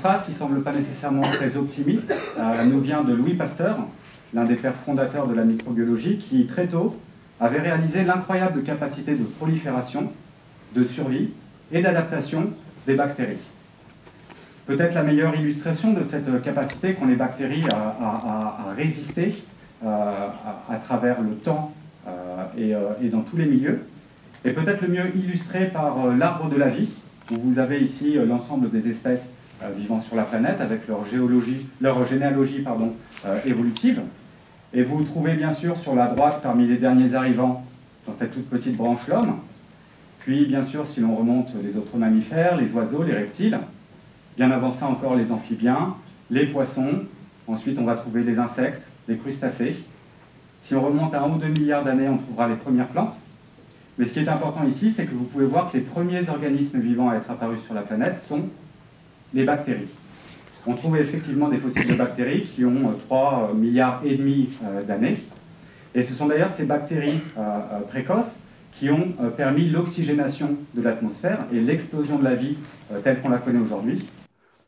phrase, qui ne semble pas nécessairement très optimiste, euh, nous vient de Louis Pasteur, l'un des pères fondateurs de la microbiologie, qui très tôt avait réalisé l'incroyable capacité de prolifération, de survie et d'adaptation des bactéries. Peut-être la meilleure illustration de cette capacité qu'ont les bactéries à, résister euh, à, travers le temps euh, et, euh, et, dans tous les milieux, est peut-être le mieux illustré par l'arbre de la vie, où vous avez ici l'ensemble des espèces euh, vivant sur la planète, avec leur, géologie, leur généalogie pardon, euh, évolutive. Et vous trouvez bien sûr sur la droite, parmi les derniers arrivants, dans cette toute petite branche, l'homme. Puis bien sûr, si l'on remonte les autres mammifères, les oiseaux, les reptiles, bien avant ça encore les amphibiens, les poissons, ensuite on va trouver les insectes, les crustacés. Si on remonte à un ou deux milliards d'années, on trouvera les premières plantes. Mais ce qui est important ici, c'est que vous pouvez voir que les premiers organismes vivants à être apparus sur la planète sont les bactéries. On trouve effectivement des fossiles de bactéries qui ont 3 euh, euh, milliards et demi euh, d'années. Et ce sont d'ailleurs ces bactéries précoces qui ont permis l'oxygénation de l'atmosphère et l'explosion de la vie telle qu'on la connaît aujourd'hui.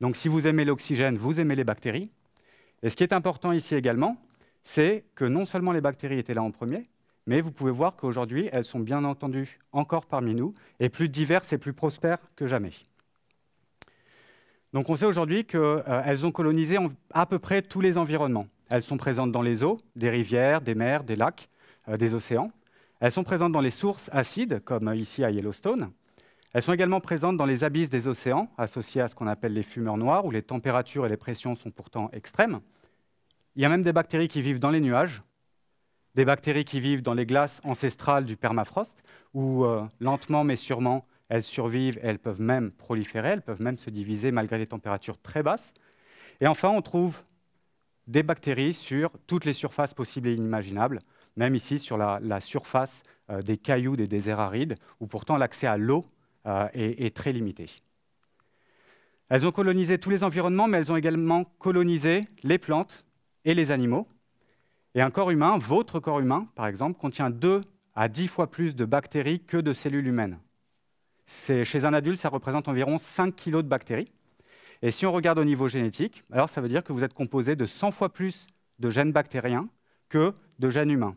Donc si vous aimez l'oxygène, vous aimez les bactéries. Et ce qui est important ici également, c'est que non seulement les bactéries étaient là en premier, mais vous pouvez voir qu'aujourd'hui, elles sont bien entendu encore parmi nous, et plus diverses et plus prospères que jamais. Donc on sait aujourd'hui qu'elles euh, ont colonisé à peu près tous les environnements. Elles sont présentes dans les eaux, des rivières, des mers, des lacs, euh, des océans. Elles sont présentes dans les sources acides, comme euh, ici à Yellowstone. Elles sont également présentes dans les abysses des océans, associées à ce qu'on appelle les fumeurs noirs, où les températures et les pressions sont pourtant extrêmes. Il y a même des bactéries qui vivent dans les nuages, des bactéries qui vivent dans les glaces ancestrales du permafrost, où lentement mais sûrement elles survivent, elles peuvent même proliférer, elles peuvent même se diviser malgré des températures très basses. Et enfin, on trouve des bactéries sur toutes les surfaces possibles et inimaginables, même ici sur la, surface euh, des cailloux des déserts arides, où pourtant l'accès à l'eau euh, est, est très limité. Elles ont colonisé tous les environnements, mais elles ont également colonisé les plantes et les animaux. Et un corps humain, votre corps humain, par exemple, contient 2 à 10 fois plus de bactéries que de cellules humaines. Chez un adulte, ça représente environ 5 kg de bactéries. Et si on regarde au niveau génétique, alors ça veut dire que vous êtes composé de 100 fois plus de gènes bactériens que de gènes humains.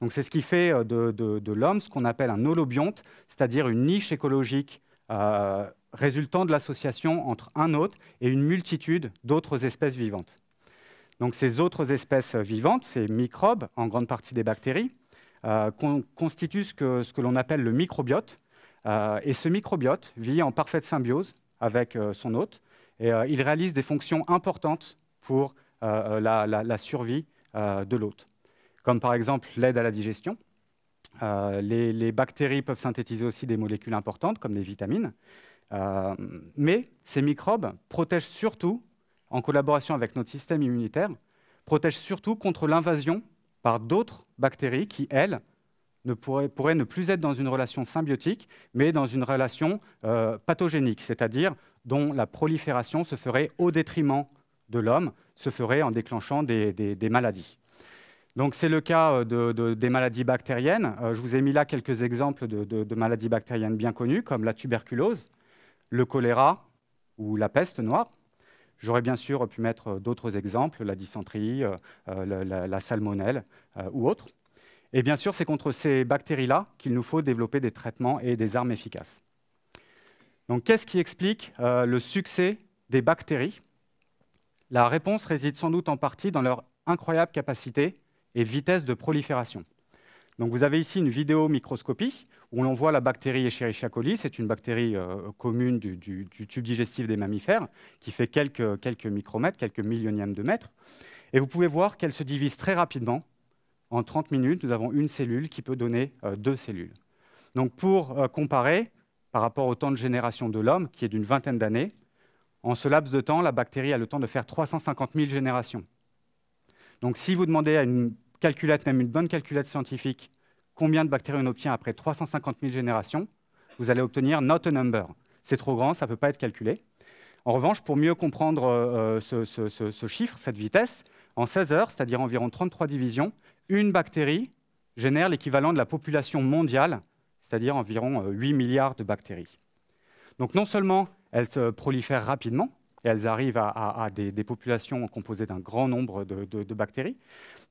Donc c'est ce qui fait euh, de, l'homme ce qu'on appelle un holobionte, c'est-à-dire une niche écologique euh, résultant de l'association entre un hôte et une multitude d'autres espèces vivantes. Donc ces autres espèces vivantes, ces microbes, en grande partie des bactéries, euh, constituent ce que l'on appelle le microbiote, euh, et ce microbiote vit en parfaite symbiose avec euh, son hôte et euh, il réalise des fonctions importantes pour la, survie de l'hôte, comme par exemple l'aide à la digestion. Les, les, bactéries peuvent synthétiser aussi des molécules importantes comme des vitamines, mais ces microbes protègent surtout, en collaboration avec notre système immunitaire, protègent surtout contre l'invasion par d'autres bactéries qui, elles, ne pourrait, ne plus être dans une relation symbiotique, mais dans une relation euh, pathogénique, c'est-à-dire dont la prolifération se ferait au détriment de l'homme, se ferait en déclenchant des, maladies. Donc c'est le cas euh, des maladies bactériennes. Euh, je vous ai mis là quelques exemples de, maladies bactériennes bien connues, comme la tuberculose, le choléra ou la peste noire. J'aurais bien sûr pu mettre d'autres exemples, la dysenterie, la, salmonelle ou autres. Et bien sûr, c'est contre ces bactéries-là qu'il nous faut développer des traitements et des armes efficaces. Donc, qu'est-ce qui explique euh, le succès des bactéries La réponse réside sans doute en partie dans leur incroyable capacité et vitesse de prolifération. Donc, vous avez ici une vidéo microscopie où l'on voit la bactérie Escherichia coli. C'est une bactérie euh, commune du, tube digestif des mammifères qui fait quelques, quelques micromètres, quelques millionièmes de mètres. Et vous pouvez voir qu'elle se divise très rapidement en 30 minutes, nous avons une cellule qui peut donner euh, deux cellules. Donc pour euh, comparer, par rapport au temps de génération de l'homme, qui est d'une vingtaine d'années, en ce laps de temps, la bactérie a le temps de faire 350 000 générations. Donc si vous demandez à une calculatrice, même une bonne calculatrice scientifique, combien de bactéries on obtient après 350 000 générations, vous allez obtenir not a number. C'est trop grand, ça ne peut pas être calculé. En revanche, pour mieux comprendre euh, ce, chiffre, cette vitesse, en 16 heures, c'est-à-dire environ 33 divisions, une bactérie génère l'équivalent de la population mondiale, c'est-à-dire environ 8 euh, milliards de bactéries. Donc non seulement elles se prolifèrent rapidement, et elles arrivent à, des, populations composées d'un grand nombre de, bactéries,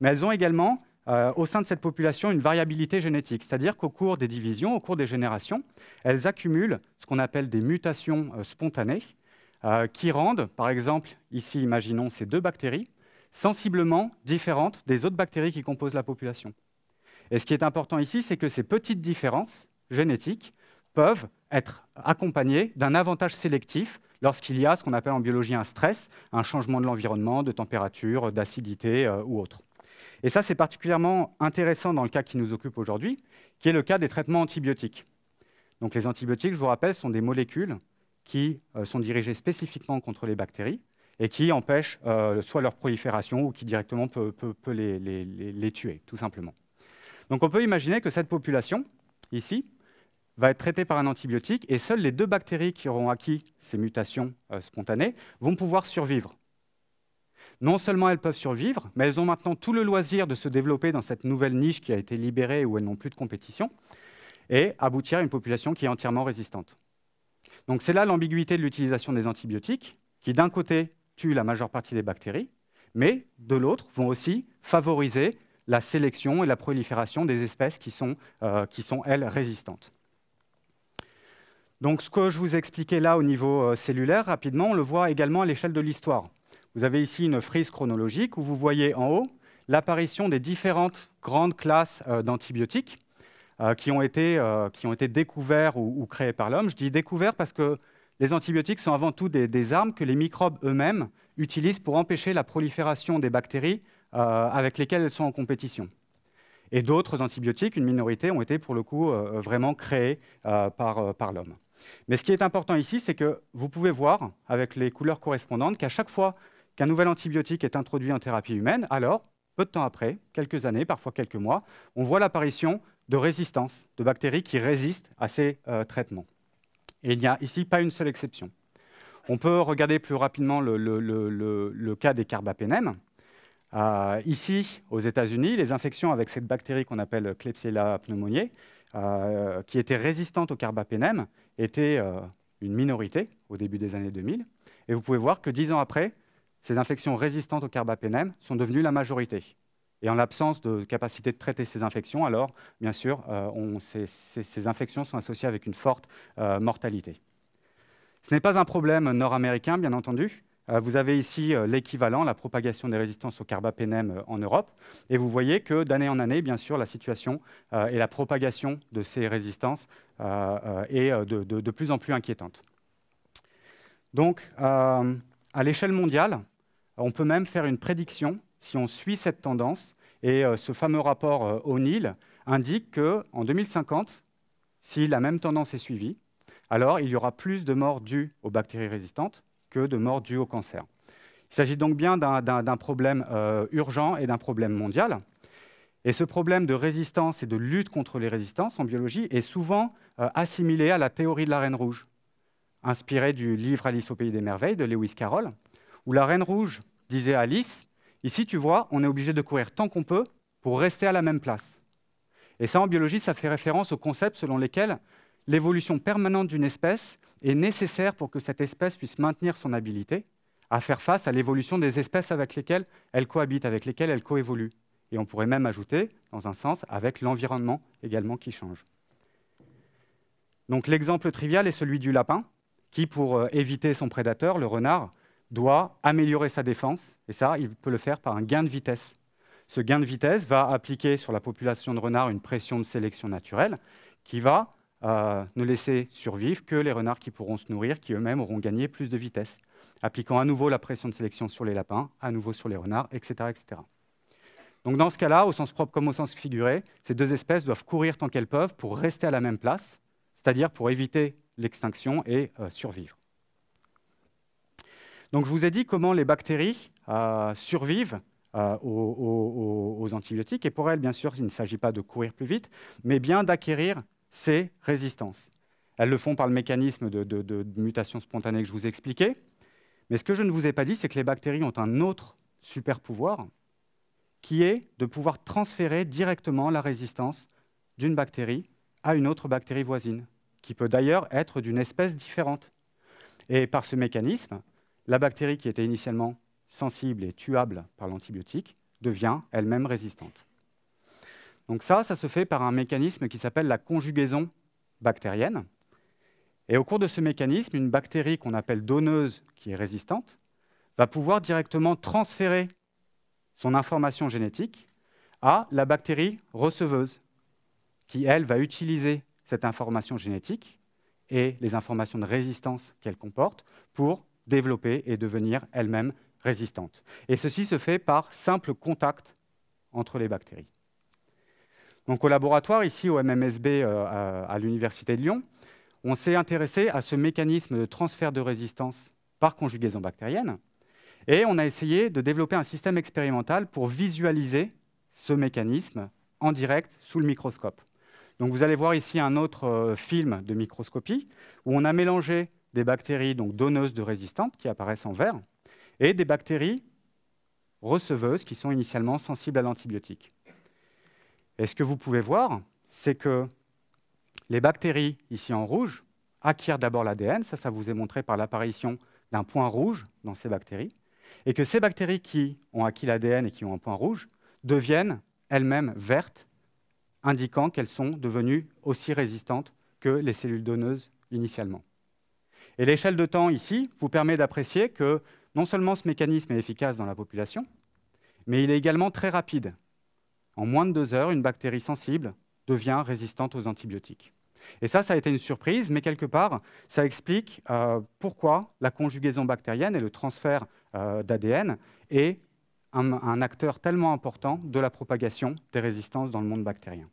mais elles ont également, euh, au sein de cette population, une variabilité génétique, c'est-à-dire qu'au cours des divisions, au cours des générations, elles accumulent ce qu'on appelle des mutations euh, spontanées, qui rendent, par exemple, ici, imaginons ces deux bactéries, sensiblement différentes des autres bactéries qui composent la population. Et ce qui est important ici, c'est que ces petites différences génétiques peuvent être accompagnées d'un avantage sélectif lorsqu'il y a ce qu'on appelle en biologie un stress, un changement de l'environnement, de température, d'acidité euh, ou autre. Et ça, c'est particulièrement intéressant dans le cas qui nous occupe aujourd'hui, qui est le cas des traitements antibiotiques. Donc les antibiotiques, je vous rappelle, sont des molécules qui euh, sont dirigées spécifiquement contre les bactéries et qui empêche euh, soit leur prolifération ou qui directement peut, les, tuer, tout simplement. Donc on peut imaginer que cette population, ici, va être traitée par un antibiotique et seules les deux bactéries qui auront acquis ces mutations euh, spontanées vont pouvoir survivre. Non seulement elles peuvent survivre, mais elles ont maintenant tout le loisir de se développer dans cette nouvelle niche qui a été libérée où elles n'ont plus de compétition et aboutir à une population qui est entièrement résistante. Donc c'est là l'ambiguïté de l'utilisation des antibiotiques qui d'un côté la majeure partie des bactéries, mais de l'autre vont aussi favoriser la sélection et la prolifération des espèces qui sont, euh, qui sont elles, résistantes. Donc ce que je vous expliquais là au niveau euh, cellulaire, rapidement, on le voit également à l'échelle de l'histoire. Vous avez ici une frise chronologique où vous voyez en haut l'apparition des différentes grandes classes euh, d'antibiotiques qui, ont été, qui ont été découverts ou, ou créés par l'homme. Je dis découverts parce que les antibiotiques sont avant tout des, armes que les microbes eux-mêmes utilisent pour empêcher la prolifération des bactéries euh, avec lesquelles elles sont en compétition. Et d'autres antibiotiques, une minorité, ont été pour le coup euh, euh, vraiment créés par, par l'homme. Mais ce qui est important ici, c'est que vous pouvez voir, avec les couleurs correspondantes, qu'à chaque fois qu'un nouvel antibiotique est introduit en thérapie humaine, alors, peu de temps après, quelques années, parfois quelques mois, on voit l'apparition de résistance, de bactéries qui résistent à ces traitements. Et il n'y a ici pas une seule exception. On peut regarder plus rapidement le, cas des carbapénèmes. Euh, ici, aux États-Unis, les infections avec cette bactérie qu'on appelle Klebsiella pneumoniae, euh, qui était résistante au carbapénèmes, étaient euh, une minorité au début des années 2000. Et vous pouvez voir que dix ans après, ces infections résistantes au carbapénèmes sont devenues la majorité. Et en l'absence de capacité de traiter ces infections, alors, bien sûr, euh, ces, infections sont associées avec une forte euh, mortalité. Ce n'est pas un problème nord-américain, bien entendu. Euh, vous avez ici l'équivalent, la propagation des résistances au carbapénem en Europe. Et vous voyez que d'année en année, bien sûr, la situation et la propagation de ces résistances est de, plus en plus inquiétante. Donc, à l'échelle mondiale, on peut même faire une prédiction si on suit cette tendance, et euh, ce fameux rapport euh, O'Neill indique qu'en 2050, si la même tendance est suivie, alors il y aura plus de morts dues aux bactéries résistantes que de morts dues au cancer. Il s'agit donc bien d'un problème euh, urgent et d'un problème mondial. Et ce problème de résistance et de lutte contre les résistances en biologie est souvent assimilé à la théorie de la Reine Rouge, inspirée du livre Alice au Pays des Merveilles de Lewis Carroll, où la Reine Rouge disait à Alice, Ici, tu vois, on est obligé de courir tant qu'on peut pour rester à la même place. Et ça, en biologie, ça fait référence au concept selon lequel l'évolution permanente d'une espèce est nécessaire pour que cette espèce puisse maintenir son habileté à faire face à l'évolution des espèces avec lesquelles elle cohabite, avec lesquelles elle coévolue. Et on pourrait même ajouter, dans un sens, avec l'environnement également qui change. Donc l'exemple trivial est celui du lapin, qui, pour euh, éviter son prédateur, le renard, doit améliorer sa défense, et ça, il peut le faire par un gain de vitesse. Ce gain de vitesse va appliquer sur la population de renards une pression de sélection naturelle qui va euh, ne laisser survivre que les renards qui pourront se nourrir, qui eux-mêmes auront gagné plus de vitesse, appliquant à nouveau la pression de sélection sur les lapins, à nouveau sur les renards, etc. etc. Donc dans ce cas-là, au sens propre comme au sens figuré, ces deux espèces doivent courir tant qu'elles peuvent pour rester à la même place, c'est-à-dire pour éviter l'extinction et euh, survivre. Donc je vous ai dit comment les bactéries euh, survivent euh, aux, antibiotiques. Et pour elles, bien sûr, il ne s'agit pas de courir plus vite, mais bien d'acquérir ces résistances. Elles le font par le mécanisme de, de mutation spontanée que je vous ai expliqué. Mais ce que je ne vous ai pas dit, c'est que les bactéries ont un autre super pouvoir, qui est de pouvoir transférer directement la résistance d'une bactérie à une autre bactérie voisine, qui peut d'ailleurs être d'une espèce différente. Et par ce mécanisme, la bactérie qui était initialement sensible et tuable par l'antibiotique devient elle-même résistante. Donc ça, ça se fait par un mécanisme qui s'appelle la conjugaison bactérienne. Et au cours de ce mécanisme, une bactérie qu'on appelle donneuse, qui est résistante, va pouvoir directement transférer son information génétique à la bactérie receveuse, qui, elle, va utiliser cette information génétique et les informations de résistance qu'elle comporte pour développer et devenir elles-mêmes résistantes. Et ceci se fait par simple contact entre les bactéries. Donc au laboratoire, ici au MMSB euh, à l'Université de Lyon, on s'est intéressé à ce mécanisme de transfert de résistance par conjugaison bactérienne, et on a essayé de développer un système expérimental pour visualiser ce mécanisme en direct sous le microscope. Donc vous allez voir ici un autre euh, film de microscopie où on a mélangé des bactéries donc, donneuses de résistantes qui apparaissent en vert et des bactéries receveuses qui sont initialement sensibles à l'antibiotique. Et ce que vous pouvez voir, c'est que les bactéries, ici en rouge, acquièrent d'abord l'ADN, ça, ça vous est montré par l'apparition d'un point rouge dans ces bactéries, et que ces bactéries qui ont acquis l'ADN et qui ont un point rouge deviennent elles-mêmes vertes, indiquant qu'elles sont devenues aussi résistantes que les cellules donneuses initialement. Et l'échelle de temps ici vous permet d'apprécier que non seulement ce mécanisme est efficace dans la population, mais il est également très rapide. En moins de deux heures, une bactérie sensible devient résistante aux antibiotiques. Et ça, ça a été une surprise, mais quelque part, ça explique euh, pourquoi la conjugaison bactérienne et le transfert euh, d'ADN est un acteur tellement important de la propagation des résistances dans le monde bactérien.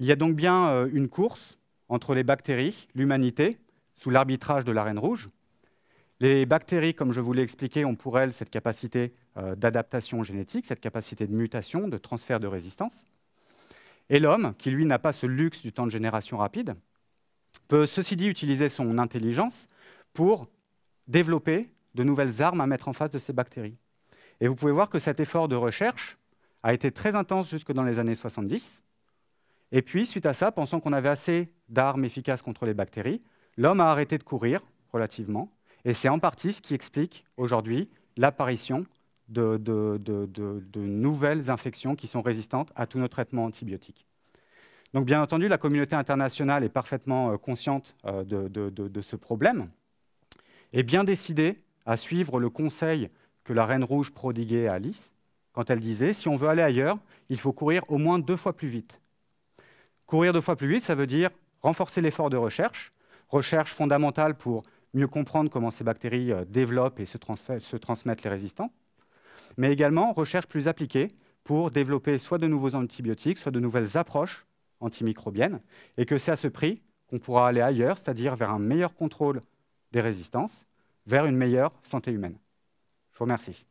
Il y a donc bien euh, une course entre les bactéries, l'humanité, sous l'arbitrage de la reine rouge. Les bactéries, comme je vous l'ai expliqué, ont pour elles cette capacité euh, d'adaptation génétique, cette capacité de mutation, de transfert de résistance. Et l'homme, qui lui n'a pas ce luxe du temps de génération rapide, peut ceci dit utiliser son intelligence pour développer de nouvelles armes à mettre en face de ces bactéries. Et vous pouvez voir que cet effort de recherche a été très intense jusque dans les années 70. Et puis, suite à ça, pensant qu'on avait assez d'armes efficaces contre les bactéries, L'homme a arrêté de courir, relativement, et c'est en partie ce qui explique aujourd'hui l'apparition de, nouvelles infections qui sont résistantes à tous nos traitements antibiotiques. Donc bien entendu, la communauté internationale est parfaitement euh, consciente euh, de, ce problème et bien décidée à suivre le conseil que la Reine Rouge prodiguait à Alice quand elle disait, si on veut aller ailleurs, il faut courir au moins deux fois plus vite. Courir deux fois plus vite, ça veut dire renforcer l'effort de recherche, Recherche fondamentale pour mieux comprendre comment ces bactéries euh, développent et se, transmettent les résistants, mais également recherche plus appliquée pour développer soit de nouveaux antibiotiques, soit de nouvelles approches antimicrobiennes, et que c'est à ce prix qu'on pourra aller ailleurs, c'est-à-dire vers un meilleur contrôle des résistances, vers une meilleure santé humaine. Je vous remercie.